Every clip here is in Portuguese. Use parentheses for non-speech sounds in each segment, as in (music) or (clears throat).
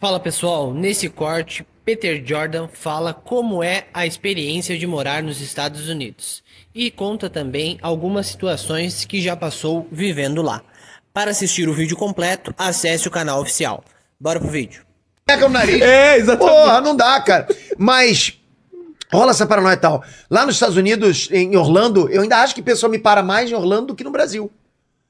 Fala pessoal, nesse corte, Peter Jordan fala como é a experiência de morar nos Estados Unidos e conta também algumas situações que já passou vivendo lá. Para assistir o vídeo completo, acesse o canal oficial. Bora pro vídeo. Pega o nariz. É, exatamente. Porra, não dá, cara. Mas rola essa paranoia e tal. Lá nos Estados Unidos, em Orlando, eu ainda acho que o pessoal me para mais em Orlando do que no Brasil.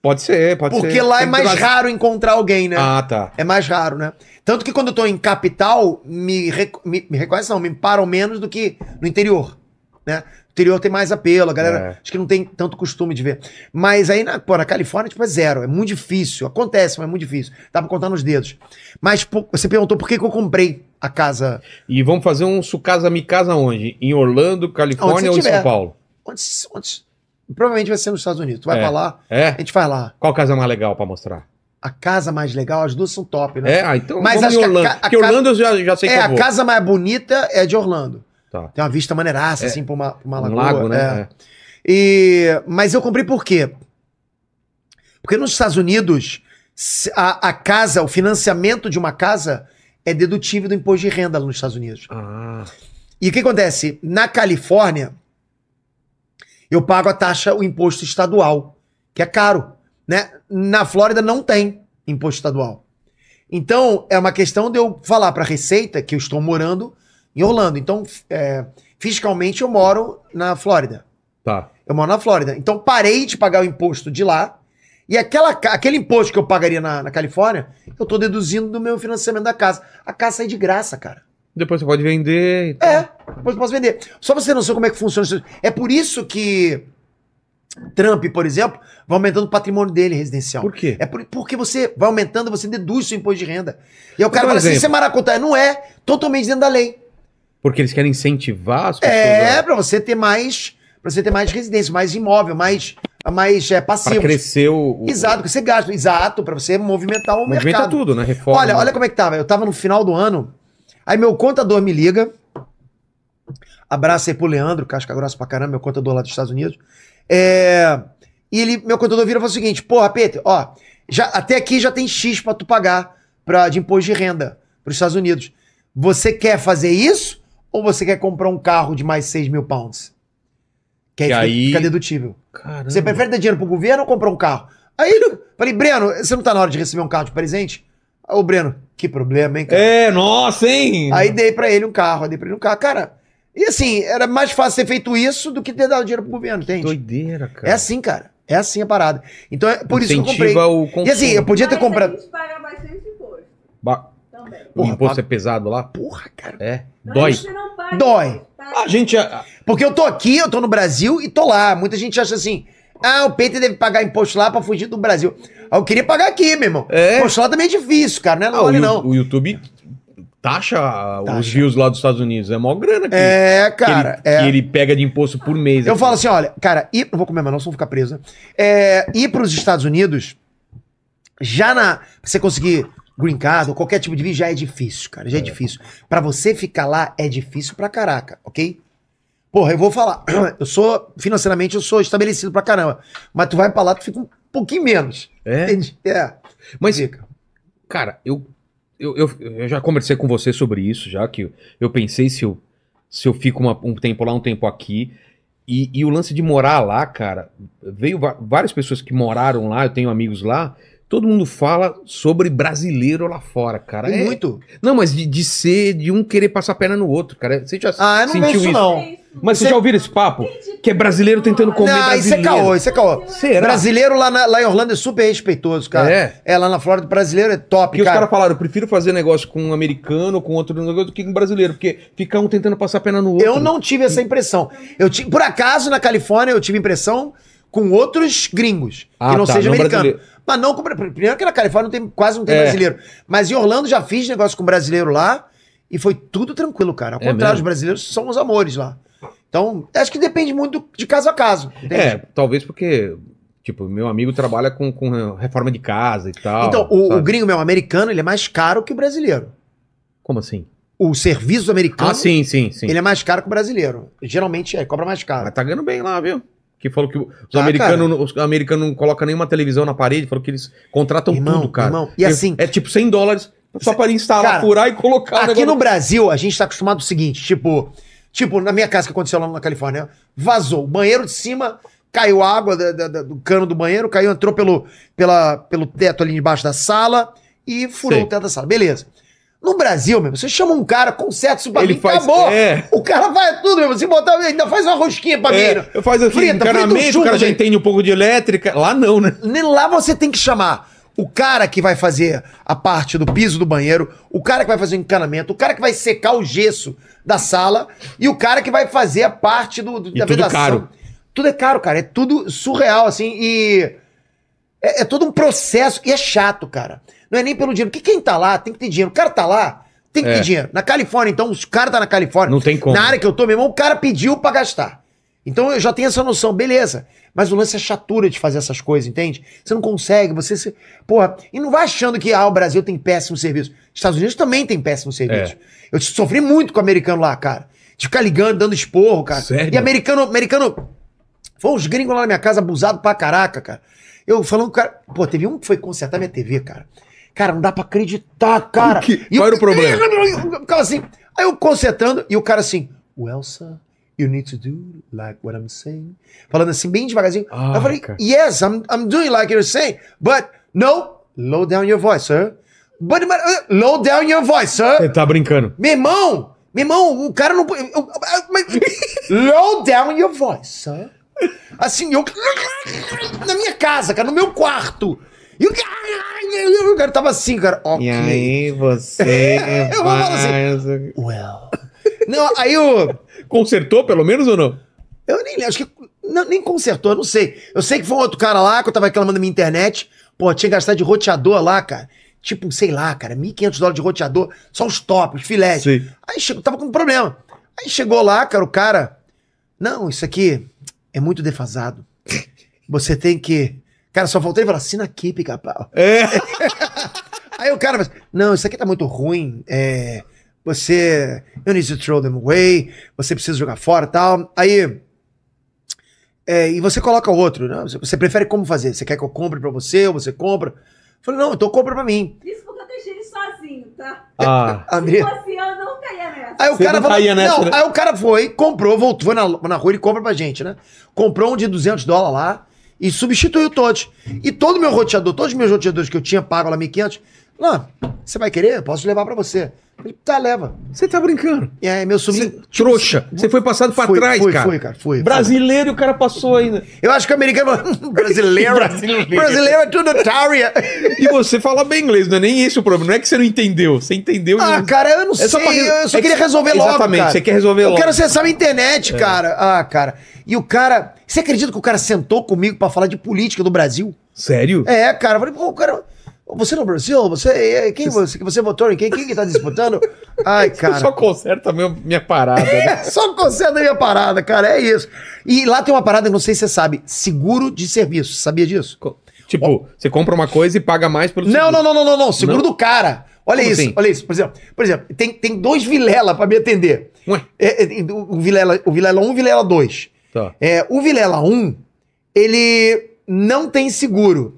Pode ser, pode Porque ser. Porque lá é Tem é mais raro encontrar alguém, né? Ah, tá. É mais raro, né? Tanto que quando eu tô em capital, me, rec... me, me reconhecem, não, me param menos do que no interior, né? interior tem mais apelo, a galera é. acho que não tem tanto costume de ver. Mas aí, na, pô, na Califórnia, tipo, é zero. É muito difícil. Acontece, mas é muito difícil. Dá pra contar nos dedos. Mas pô, você perguntou por que, que eu comprei a casa. E vamos fazer um Sucasa Mi Casa onde? Em Orlando, Califórnia ou em São Paulo? Onde, onde, Provavelmente vai ser nos Estados Unidos. Tu vai é. pra lá, é. a gente vai lá. Qual casa é mais legal pra mostrar? A casa mais legal, as duas são top, né? É, ah, então Mas acho Orlando. Que a, a, Porque Orlando eu já, já sei é, que É, a casa mais bonita é de Orlando. Tá. Tem uma vista maneiraça, é. assim, pra uma, pra uma lagoa. Um lago, né? É. É. E, mas eu comprei por quê? Porque nos Estados Unidos, a, a casa, o financiamento de uma casa é dedutível do imposto de renda lá nos Estados Unidos. Ah. E o que acontece? Na Califórnia, eu pago a taxa, o imposto estadual, que é caro. Né? Na Flórida não tem imposto estadual. Então, é uma questão de eu falar para a Receita que eu estou morando em Orlando. Então, é, fiscalmente, eu moro na Flórida. Tá. Eu moro na Flórida. Então, parei de pagar o imposto de lá. E aquela, aquele imposto que eu pagaria na, na Califórnia, eu estou deduzindo do meu financiamento da casa. A casa sai de graça, cara. Depois você pode vender. Então. É, depois eu posso vender. Só você não sabe como é que funciona. É por isso que Trump, por exemplo, vai aumentando o patrimônio dele residencial. Por quê? É por, porque você vai aumentando, você deduz seu imposto de renda. E aí o cara fala assim, isso é maracutaia. Não é, totalmente dentro da lei. Porque eles querem incentivar as é, pessoas. É, a... para você ter mais, para você ter mais residência, mais imóvel, mais mais é, passivo Pra crescer o... Exato, que você gasta. Exato, para você movimentar o Movimenta mercado. Movimenta tudo, né? Reforma. Olha, olha como é que tava. Eu tava no final do ano, Aí meu contador me liga. Abraço aí pro Leandro, casca grossa pra caramba, meu contador lá dos Estados Unidos. É, e ele, meu contador vira e fala o seguinte: porra, Peter, ó, já, até aqui já tem X pra tu pagar pra, de imposto de renda pros Estados Unidos. Você quer fazer isso? Ou você quer comprar um carro de mais 6 mil pounds? Que aí, aí... Fica, dedutível. Caramba. Você prefere dar dinheiro pro governo ou comprar um carro? Aí eu falei, Breno, você não tá na hora de receber um carro de presente? Ô, o Breno, que problema, hein, cara? É, nossa, hein? Aí dei pra ele um carro, dei pra ele um carro. Cara, e assim, era mais fácil ter feito isso do que ter dado dinheiro pro governo, entende? Doideira, cara. É assim, cara. É assim a parada. Então, é por Incentiva isso que eu comprei. O consumo. e assim, eu podia ter comprado. A gente paga bastante imposto. Ba... Também. O porra, imposto paga... é pesado lá? Porra, cara. É. Dói. Dói. A gente. Tá? Porque eu tô aqui, eu tô no Brasil e tô lá. Muita gente acha assim. Ah, o Peter deve pagar imposto lá para fugir do Brasil. Ah, eu queria pagar aqui, meu irmão. É. Pô, lá também é difícil, cara. Não é ah, não. O YouTube taxa, taxa, os views lá dos Estados Unidos. É mó grana que, é, cara, que, ele, é. que ele pega de imposto por mês. Eu aqui. falo assim, olha, cara, ir, não vou comer, mas não, senão vou ficar presa. Né? É, ir para os Estados Unidos, já na... Pra você conseguir green card ou qualquer tipo de visto, já é difícil, cara. Já é, é difícil. Para você ficar lá, é difícil pra caraca, ok? Porra, eu vou falar. (clears throat) Eu sou, financeiramente, eu sou estabelecido pra caramba. Mas tu vai pra lá, tu fica um pouquinho menos. É? é. Mas, Fica. cara, eu, eu, eu, eu, já conversei com você sobre isso, já que eu, eu pensei se eu, se eu fico uma, um tempo lá, um tempo aqui. E, e, o lance de morar lá, cara, veio várias pessoas que moraram lá, eu tenho amigos lá, Todo mundo fala sobre brasileiro lá fora, cara. É... Muito. Não, mas de, de ser, de um querer passar a perna no outro, cara. Você já ah, eu não senti isso? não. Mas você, já ouviu esse papo? Que é brasileiro tentando comer não, brasileiro. Isso é caô, isso é caô. Será? Brasileiro lá, na, lá em Orlando é super respeitoso, cara. É? É, lá na Flórida, brasileiro é top, Porque cara. E os caras falaram, eu prefiro fazer negócio com um americano, com outro do que com um brasileiro, porque fica um tentando passar a pena no outro. Eu não tive essa impressão. Eu tive, por acaso, na Califórnia, eu tive impressão com outros gringos, ah, que não tá, seja americano. Brasileiro. Mas não com. Primeiro que na Califórnia não tem, quase não tem é. brasileiro. Mas em Orlando já fiz negócio com brasileiro lá e foi tudo tranquilo, cara. Ao é contrário, mesmo? os brasileiros são os amores lá. Então, acho que depende muito de caso a caso. Entende? É, talvez porque. Tipo, meu amigo trabalha com, com reforma de casa e tal. Então, o, o gringo, meu, americano, ele é mais caro que o brasileiro. Como assim? o serviço americano. Ah, sim, sim, sim. Ele é mais caro que o brasileiro. Geralmente é, cobra mais caro. Mas tá ganhando bem lá, viu? que falou que os ah, americanos os americano não colocam nenhuma televisão na parede, falou que eles contratam irmão, tudo, cara. Irmão. E assim. É, é tipo 100 dólares só para instalar, cara, furar e colocar. Aqui no Brasil, a gente está acostumado ao seguinte: tipo, tipo, na minha casa que aconteceu lá na Califórnia, vazou. O banheiro de cima caiu água da, da, da, do cano do banheiro, caiu, entrou pelo, pela, pelo teto ali embaixo da sala e furou Sei. o teto da sala. Beleza. No Brasil, mesmo, você chama um cara, conserta isso pra Ele mim, faz- acabou. é. O cara faz tudo, mesmo. Se botar, ainda faz uma rosquinha pra é, mim. Né? eu faço assim, Frita, frita um encanamento, o cara já entende um pouco de elétrica. Lá não, né? Nem Lá você tem que chamar o cara que vai fazer a parte do piso do banheiro, o cara que vai fazer o encanamento, o cara que vai secar o gesso da sala e o cara que vai fazer a parte do, do- E da tudo caro. Tudo é caro, cara. É tudo surreal, assim. E é, é todo um processo. E é chato, cara. Não é nem pelo dinheiro. Porque quem tá lá tem que ter dinheiro. O cara tá lá, tem que é. ter dinheiro. Na Califórnia, então, os caras tá na Califórnia. Não tem como. Na área que eu tô, meu irmão, o cara pediu pra gastar. Então eu já tenho essa noção, beleza. Mas o lance é chatura de fazer essas coisas, entende? Você não consegue, você se. Porra, e não vai achando que ah, o Brasil tem péssimo serviço. Estados Unidos também tem péssimo serviço. É. Eu sofri muito com o americano lá, cara. De ficar ligando, dando esporro, cara. Sério? E americano, americano. Foi uns gringos lá na minha casa abusado pra caraca, cara. Eu falando, cara. Pô, teve um que foi consertar minha TV, cara. Cara, não dá pra acreditar, cara. Que, qual eu, era o problema? ficava assim. Aí eu consertando e o cara assim, well, sir, you need to do like what I'm saying. Falando assim, bem devagarzinho. Ah, eu falei, cara. yes, I'm, I'm doing like you're saying, but no, low down your voice, sir. But, but uh, low down your voice, sir. Ele tá brincando. Meu irmão, meu irmão, o cara não... Eu, eu, (laughs) low down your voice, sir. Assim, eu... (laughs) Na minha casa, cara, no meu quarto. E o cara, o cara tava assim, cara. E aí você. (laughs) eu vou falar assim. Well. Não, aí o. Consertou, pelo menos, ou não? Eu nem acho que. Não, nem consertou, não sei. Eu sei que foi um outro cara lá que eu tava reclamando da minha internet. Pô, tinha gastado de roteador lá, cara. Tipo, sei lá, cara, 1.500 dólares de roteador, só os tops, filés. Aí chegou, tava com um problema. Aí chegou lá, cara, o cara. Não, isso aqui é muito defasado. Você tem que Cara, só voltei e falar, assina aqui, pica-pau. É. (laughs) Aí o cara fala, não, isso aqui tá muito ruim, é, você, you need to throw them away, você precisa jogar fora tal. Aí, é, e você coloca outro, né? Você, você, prefere como fazer? Você quer que eu compre pra você ou você compra? Eu falei, não, então compra pra mim. Isso porque eu deixei ele sozinho, tá? Ah. Se André... fosse eu, não caía nessa. Aí o cara não falou, nessa, não, né? aí o cara foi, comprou, voltou, foi na, na rua e compra pra gente, né? Comprou um de 200 dólares lá, e substituiu todos. E todo meu roteador, todos os meus roteadores que eu tinha pago lá 1.500, lá você vai querer? Eu posso levar para você. tá, leva. Você tá brincando. E é, aí, meu sobrinho. Cê, trouxa. Você foi passado pra trás, foi, cara. Foi, cara. Foi. Brasileiro foi. e o cara passou ainda. Né? Eu acho que o americano. Hum, (laughs) brasileiro. brasileiro é tudo taria E você fala bem inglês, não é nem esse o problema. Não é que você não entendeu. Você entendeu. Ah, não... cara, eu não é sei. Só pra... Eu só é queria que... resolver logo. Exatamente. Você quer resolver eu logo. Eu quero acessar a internet, é. cara. Ah, cara. E o cara. Você acredita que o cara sentou comigo para falar de política do Brasil? Sério? É, cara. Eu falei, pô, o cara. Você no Brasil, você é, é, quem você, você votou em quem? Quem que tá disputando? (laughs) É, Ai, cara. Só conserta meu, minha parada. Né? (laughs) É, só conserta minha parada, cara. É isso. E lá tem uma parada, não sei se você sabe, seguro de serviço. Sabia disso? Tipo, oh. você compra uma coisa e paga mais pelo seguro. Não, não, não, não, não, Seguro não? do cara. Olha Como isso, assim? olha isso. Por exemplo, por exemplo tem, tem dois Vilela para me atender. Ué? É, é, o, Vilela, o Vilela 1 e o Vilela 2. Tá. É, o Vilela 1, ele não tem seguro.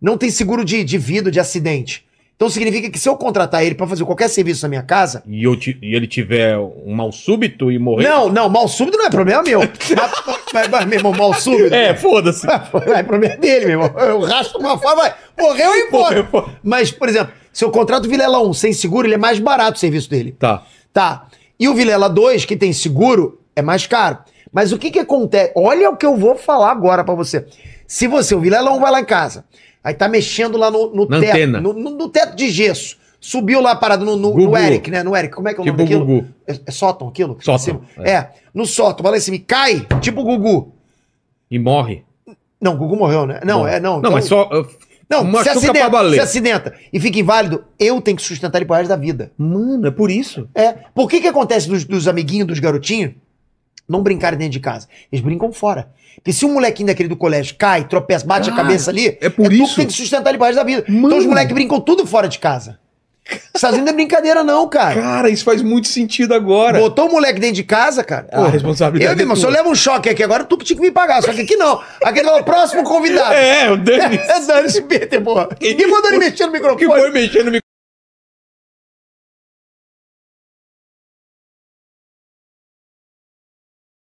Não tem seguro de, de vida, de acidente. Então significa que se eu contratar ele para fazer qualquer serviço na minha casa. E, eu e ele tiver um mal súbito e morrer. Não, não, mal súbito não é problema meu. mas, mas, mas, meu irmão, mal súbito. É, foda-se. (laughs) É, problema dele, meu irmão. Eu rasto uma forma vai. Morreu e morreu. Mas, por exemplo, se eu contrato o Vilela 1 sem seguro, ele é mais barato o serviço dele. Tá. Tá. E o Vilela 2, que tem seguro, é mais caro. Mas o que que acontece? Olha o que eu vou falar agora para você. Se você ouvir vilão vai lá em casa. Aí tá mexendo lá no, no Na teto. Antena. No, no, no, teto de gesso. Subiu lá parado no, no, no Eric, né? No Eric, como é que é o tipo nome daquilo? Gugu. É, é sótão aquilo? Sótão. É. é. no sótão, vai lá em cima, cai, tipo Gugu. E morre. Não, o Gugu morreu, né? Não, é não. Não, então... mas só. Não, uh, Não, se acidenta, se acidenta e fica inválido, eu tenho que sustentar ele pro resto da vida. Mano, é por isso. É. Por que que acontece dos, dos amiguinhos, dos garotinhos? não brincarem dentro de casa. Eles brincam fora. Porque se um molequinho daquele do colégio cai, tropeça, bate Cara, a ah, cabeça ali, é por é isso que tem que sustentar ele mais da vida. Mano. Então os moleques brincam tudo fora de casa. Estados não é brincadeira, não, cara. Cara, isso faz muito sentido agora. Botou o moleque dentro de casa, cara. Pô, a responsabilidade. Eu, é irmão, se eu levo um choque aqui agora, tu que tinha que me pagar. Só que aqui não. Aquele é o próximo convidado. (laughs) É, o Dani. (laughs) É, é, Dani Peter, porra. E mandou ele mexer no microfone. Que foi mexer no microfone.